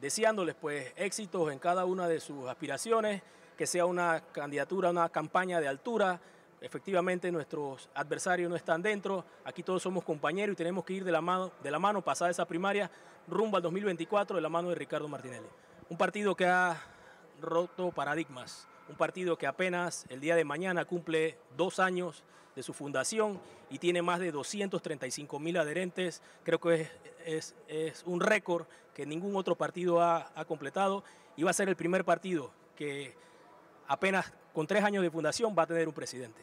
deseándoles pues éxitos en cada una de sus aspiraciones, que sea una candidatura, una campaña de altura. Efectivamente nuestros adversarios no están dentro, aquí todos somos compañeros y tenemos que ir de la mano, de la mano pasada esa primaria rumbo al 2024 de la mano de Ricardo Martinelli. Un partido que ha roto paradigmas, un partido que apenas el día de mañana cumple dos años de su fundación y tiene más de 235 mil adherentes. Creo que es, es, un récord que ningún otro partido ha completado y va a ser el primer partido que apenas con tres años de fundación va a tener un presidente.